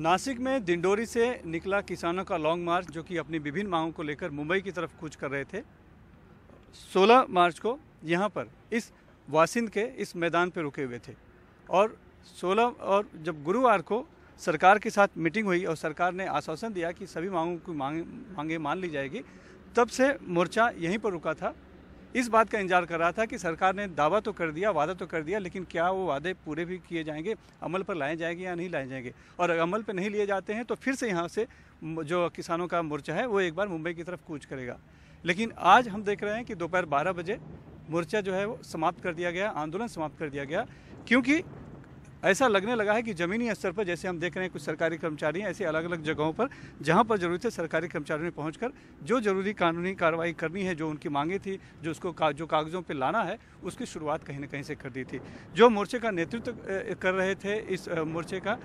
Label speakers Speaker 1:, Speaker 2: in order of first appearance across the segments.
Speaker 1: नासिक में दिंडोरी से निकला किसानों का लॉन्ग मार्च जो कि अपनी विभिन्न मांगों को लेकर मुंबई की तरफ कूच कर रहे थे 16 मार्च को यहाँ पर इस वासिंद के इस मैदान पर रुके हुए थे और 16 और जब गुरुवार को सरकार के साथ मीटिंग हुई और सरकार ने आश्वासन दिया कि सभी मांगों की मांग मांगे मान ली जाएगी तब से मोर्चा यहीं पर रुका था इस बात का इंतजार कर रहा था कि सरकार ने दावा तो कर दिया वादा तो कर दिया लेकिन क्या वो वादे पूरे भी किए जाएंगे अमल पर लाए जाएंगे या नहीं लाए जाएंगे और अमल पर नहीं लिए जाते हैं तो फिर से यहाँ से जो किसानों का मोर्चा है वो एक बार मुंबई की तरफ कूच करेगा लेकिन आज हम देख रहे हैं कि दोपहर बारह बजे मोर्चा जो है वो समाप्त कर दिया गया आंदोलन समाप्त कर दिया गया क्योंकि ऐसा लगने लगा है कि ज़मीनी स्तर पर जैसे हम देख रहे हैं कुछ सरकारी कर्मचारी ऐसे अलग अलग जगहों पर जहाँ पर ज़रूरत है सरकारी कर्मचारियों ने पहुँच जो ज़रूरी कानूनी कार्रवाई करनी है जो उनकी मांगे थी जो उसको का, जो कागज़ों पर लाना है उसकी शुरुआत कहीं ना कहीं से कर दी थी जो मोर्चे का नेतृत्व कर रहे थे इस मोर्चे का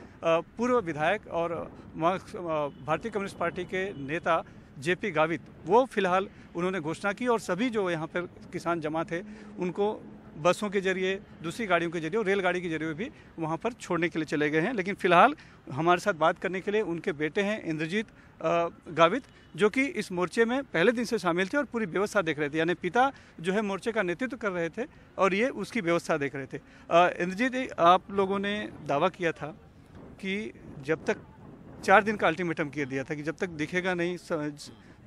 Speaker 1: पूर्व विधायक और भारतीय कम्युनिस्ट पार्टी के नेता जेपी गावित वो फिलहाल उन्होंने घोषणा की और सभी जो यहाँ पर किसान जमा थे उनको बसों के जरिए दूसरी गाड़ियों के जरिए और रेलगाड़ी के जरिए भी वहाँ पर छोड़ने के लिए चले गए हैं लेकिन फिलहाल हमारे साथ बात करने के लिए उनके बेटे हैं इंद्रजीत गावित जो कि इस मोर्चे में पहले दिन से शामिल थे और पूरी व्यवस्था देख रहे थे यानी पिता जो है मोर्चे का नेतृत्व कर रहे थे और ये उसकी व्यवस्था देख रहे थे इंद्रजीत आप लोगों ने दावा किया था कि जब तक चार दिन का अल्टीमेटम किया दिया था कि जब तक दिखेगा नहीं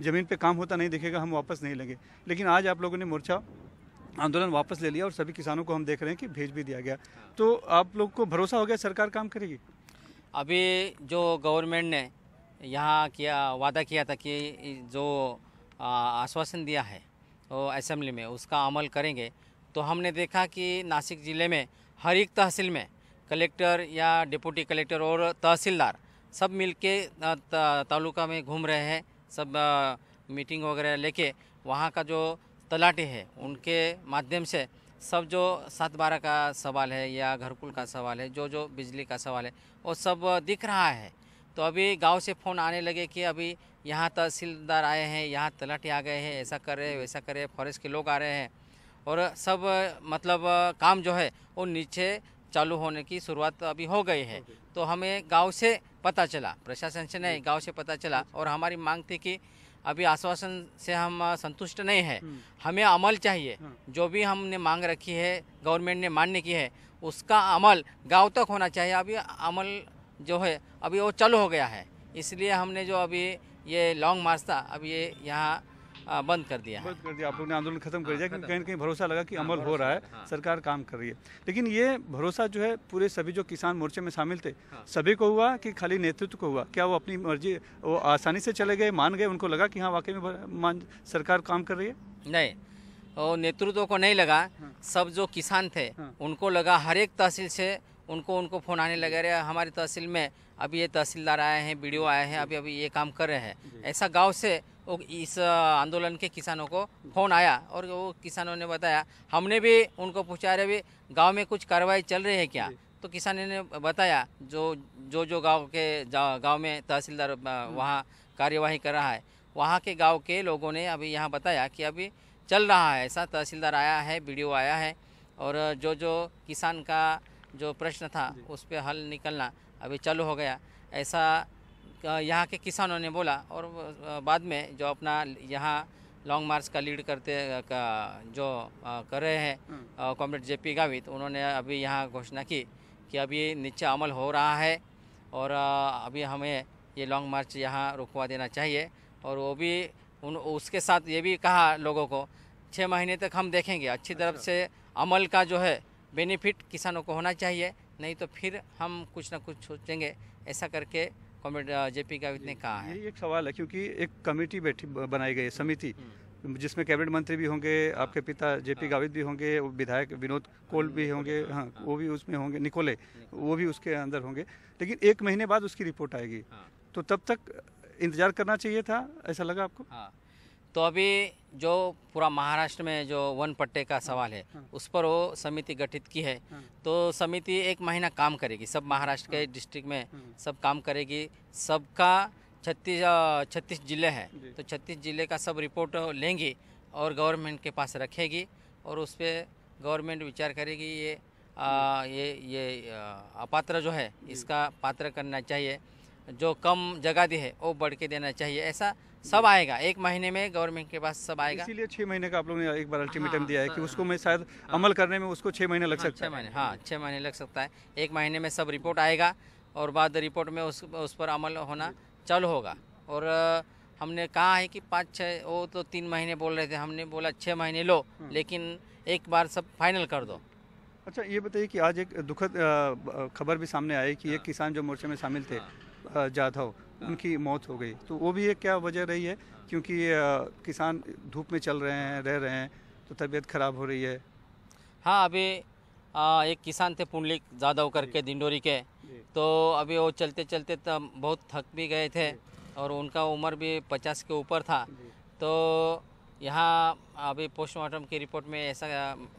Speaker 1: ज़मीन पे काम होता नहीं दिखेगा हम वापस नहीं लेंगे लेकिन आज आप लोगों ने मोर्चा आंदोलन वापस ले लिया और सभी किसानों को हम देख रहे हैं कि भेज भी दिया गया तो आप लोग को भरोसा हो गया सरकार काम करेगी अभी
Speaker 2: जो गवर्नमेंट ने यहाँ किया वादा किया था कि जो आश्वासन दिया है वो असेंबली में उसका अमल करेंगे तो हमने देखा कि नासिक ज़िले में हर एक तहसील में कलेक्टर या डिप्टी कलेक्टर और तहसीलदार सब मिलके तालुका में घूम रहे हैं सब मीटिंग वगैरह लेके वहाँ का जो तलाटी है उनके माध्यम से सब जो सात बारह का सवाल है या घरकुल का सवाल है जो जो बिजली का सवाल है वो सब दिख रहा है तो अभी गांव से फ़ोन आने लगे कि अभी यहाँ तहसीलदार आए हैं यहाँ तलाटी आ गए हैं ऐसा कर रहे हैं वैसा कर रहे हैं फॉरेस्ट के लोग आ रहे हैं और सब मतलब काम जो है वो नीचे चालू होने की शुरुआत अभी हो गई है तो हमें गांव से पता चला प्रशासन से नहीं गांव से पता चला और हमारी मांग थी कि अभी आश्वासन से हम संतुष्ट नहीं है हम्म। हमें अमल चाहिए हाँ। जो भी हमने मांग रखी है गवर्नमेंट ने मान्य की है उसका अमल गांव तक होना चाहिए अभी अमल जो है अभी वो चल हो गया है इसलिए हमने जो अभी ये लॉन्ग मार्च था अब ये यहाँ
Speaker 1: बंद कर दिया बंद कर दिया आप ने आंदोलन खत्म कर हाँ, दिया कहीं कहीं भरोसा लगा कि हाँ, अमल हो रहा है हाँ। सरकार काम कर रही है लेकिन ये भरोसा जो है पूरे सभी जो किसान मोर्चे में शामिल थे सभी को हुआ कि खाली नेतृत्व को हुआ क्या वो अपनी मर्जी वो आसानी से चले गए मान गए उनको लगा कि हाँ वाकई में सरकार काम कर रही है नहीं और नेतृत्व को नहीं लगा सब जो किसान थे
Speaker 2: उनको लगा हर एक तहसील से उनको उनको फ़ोन आने लगे रहे हमारे तहसील में अभी ये तहसीलदार आए हैं बी आए हैं अभी अभी ये काम कर रहे हैं ऐसा गाँव से वो इस आंदोलन के किसानों को फ़ोन आया और वो किसानों ने बताया हमने भी उनको पूछा रहे भी गाँव में कुछ कार्रवाई चल रही है क्या तो किसान ने बताया जो जो जो गाँव के गाँव में तहसीलदार वहाँ कार्यवाही कर रहा है वहाँ के गाँव के लोगों ने अभी यहाँ बताया कि अभी चल रहा है ऐसा तहसीलदार आया है बी आया है और जो जो किसान का जो प्रश्न था उस पर हल निकलना अभी चालू हो गया ऐसा यहाँ के किसानों ने बोला और बाद में जो अपना यहाँ लॉन्ग मार्च का लीड करते का जो कर रहे हैं कॉमरेड जे पी गावित उन्होंने अभी यहाँ घोषणा की कि अभी नीचे अमल हो रहा है और अभी हमें ये लॉन्ग मार्च यहाँ रुकवा देना चाहिए और वो भी उन उसके साथ ये भी कहा लोगों को छः महीने तक हम देखेंगे अच्छी तरफ अच्छा। से अमल का जो है बेनिफिट किसानों को होना चाहिए नहीं तो फिर हम कुछ ना कुछ सोचेंगे ऐसा करके कमेट जेपी का ने
Speaker 1: कहा है ये एक सवाल है क्योंकि एक कमेटी बैठी बनाई गई है समिति हम्म। जिसमें कैबिनेट मंत्री भी होंगे हाँ। आपके पिता जेपी हाँ। गावित भी होंगे विधायक विनोद कोल भी होंगे हाँ, हाँ वो भी उसमें होंगे निकोले वो भी उसके अंदर होंगे लेकिन एक महीने बाद उसकी रिपोर्ट आएगी तो तब तक इंतजार करना चाहिए था ऐसा लगा आपको
Speaker 2: हाँ तो अभी जो पूरा महाराष्ट्र में जो वन पट्टे का सवाल है हाँ। उस पर वो समिति गठित की है हाँ। तो समिति एक महीना काम करेगी सब महाराष्ट्र के हाँ। डिस्ट्रिक्ट में सब काम करेगी सबका छत्तीस छत्तीस जिले हैं तो छत्तीस जिले का सब रिपोर्ट लेंगी और गवर्नमेंट के पास रखेगी और उस पर गवर्नमेंट विचार करेगी ये आ, ये ये अपात्र जो है इसका पात्र करना चाहिए जो कम जगह दी है वो बढ़ के देना चाहिए ऐसा सब आएगा एक महीने में गवर्नमेंट के
Speaker 1: पास सब आएगा इसीलिए छह महीने का आप लोगों ने एक बार अल्टीमेटम हाँ, दिया है तो कि उसको हाँ। मैं शायद हाँ, अमल करने में उसको छह महीने लग हाँ, सकता है महीने
Speaker 2: हाँ छः महीने लग सकता है एक महीने में सब रिपोर्ट आएगा और बाद रिपोर्ट में उस उस पर अमल होना चालू होगा और हमने कहा है कि पाँच छः वो तो तीन महीने बोल रहे थे हमने बोला छः महीने लो हाँ। लेकिन एक बार सब फाइनल कर दो
Speaker 1: अच्छा ये बताइए कि आज एक दुखद खबर भी सामने आई कि एक हाँ। किसान जो मोर्चे में शामिल थे जाधव उनकी मौत हो गई तो वो भी एक क्या वजह रही है क्योंकि किसान धूप में चल रहे हैं रह रहे हैं तो तबीयत खराब हो रही है
Speaker 2: हाँ अभी आ, एक किसान थे पुंडलिक जाधव करके दिंडोरी के तो अभी वो चलते चलते तो बहुत थक भी गए थे और उनका उम्र भी पचास के ऊपर था तो यहाँ अभी पोस्टमार्टम की रिपोर्ट में ऐसा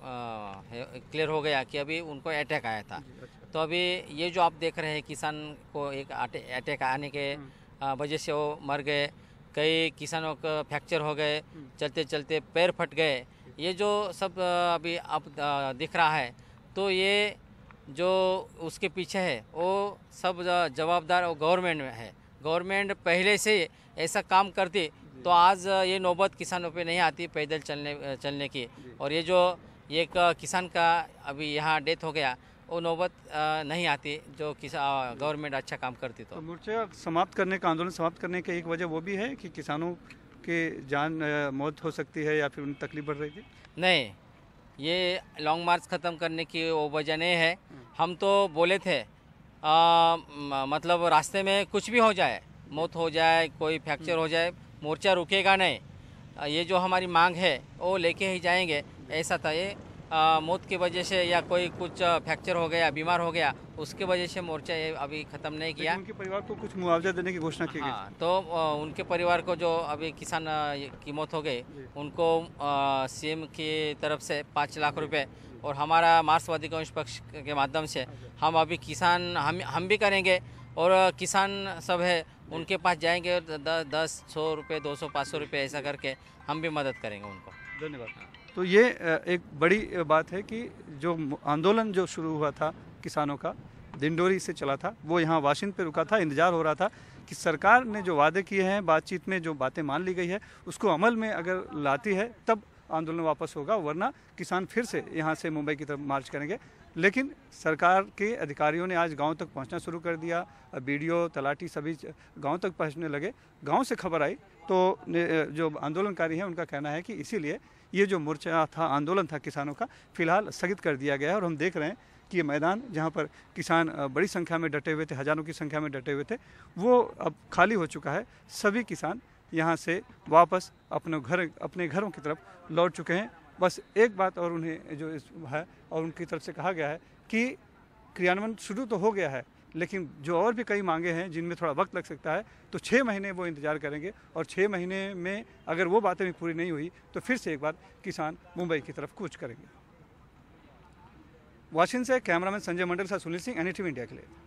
Speaker 2: क्लियर हो गया कि अभी उनको अटैक आया था अच्छा। तो अभी ये जो आप देख रहे हैं किसान को एक अटैक आने के हम्म। वजह से वो मर गए कई किसानों का फ्रैक्चर हो गए हम्म। चलते चलते पैर फट गए ये जो सब अभी आप दिख रहा है तो ये जो उसके पीछे है वो सब जवाबदार गवर्नमेंट में है गवर्नमेंट पहले से ऐसा काम करती तो आज ये नौबत किसानों पे नहीं आती पैदल चलने चलने की और ये जो एक किसान का अभी यहाँ डेथ हो गया वो नौबत नहीं आती जो किसान गवर्नमेंट अच्छा काम करती तो।, तो
Speaker 1: मोर्चा समाप्त करने का आंदोलन समाप्त करने की एक वजह वो भी है कि किसानों के जान मौत हो सकती है या फिर उन्हें तकलीफ बढ़ रही थी नहीं
Speaker 2: ये लॉन्ग मार्च ख़त्म करने की वो वजह नहीं है हाँ। हम तो बोले थे आ, मतलब रास्ते में कुछ भी हो जाए मौत हो जाए कोई फ्रैक्चर हाँ। हो जाए मोर्चा रुकेगा नहीं ये जो हमारी मांग है वो लेके ही जाएंगे ऐसा था ये आ, मौत की वजह से या कोई कुछ फ्रैक्चर हो गया बीमार हो गया उसके वजह से मोर्चा ये अभी ख़त्म नहीं किया
Speaker 1: उनके परिवार को कुछ मुआवजा देने की घोषणा की हाँ
Speaker 2: तो आ, उनके परिवार को जो अभी किसान की मौत हो गई उनको सीएम की तरफ से पाँच लाख रुपए और हमारा मार्क्सवादी कांग्रेस पक्ष के माध्यम से अच्छा। हम अभी किसान हम हम भी करेंगे और किसान सब है उनके पास जाएंगे और दस सौ रुपये दो सौ पाँच सौ रुपये ऐसा करके हम भी मदद करेंगे उनको धन्यवाद
Speaker 1: तो ये एक बड़ी बात है कि जो आंदोलन जो शुरू हुआ था किसानों का दिंडोरी से चला था वो यहाँ वाशिंद पे रुका था इंतजार हो रहा था कि सरकार ने जो वादे किए हैं बातचीत में जो बातें मान ली गई है उसको अमल में अगर लाती है तब आंदोलन वापस होगा वरना किसान फिर से यहाँ से मुंबई की तरफ मार्च करेंगे लेकिन सरकार के अधिकारियों ने आज गांव तक पहुंचना शुरू कर दिया वीडियो तलाटी सभी गांव तक पहुंचने लगे गांव से खबर आई तो जो आंदोलनकारी हैं उनका कहना है कि इसीलिए ये जो मोर्चा था आंदोलन था किसानों का फिलहाल स्थगित कर दिया गया है और हम देख रहे हैं कि ये मैदान जहाँ पर किसान बड़ी संख्या में डटे हुए थे हज़ारों की संख्या में डटे हुए थे वो अब खाली हो चुका है सभी किसान यहाँ से वापस अपने घर अपने घरों की तरफ लौट चुके हैं बस एक बात और उन्हें जो है और उनकी तरफ से कहा गया है कि क्रियान्वयन शुरू तो हो गया है लेकिन जो और भी कई मांगे हैं जिनमें थोड़ा वक्त लग सकता है तो छः महीने वो इंतजार करेंगे और छः महीने में अगर वो बातें भी पूरी नहीं हुई तो फिर से एक बार किसान मुंबई की तरफ कूच करेंगे वाशिंग से कैमरामैन संजय मंडल साथ सुनील सिंह एन इंडिया के लिए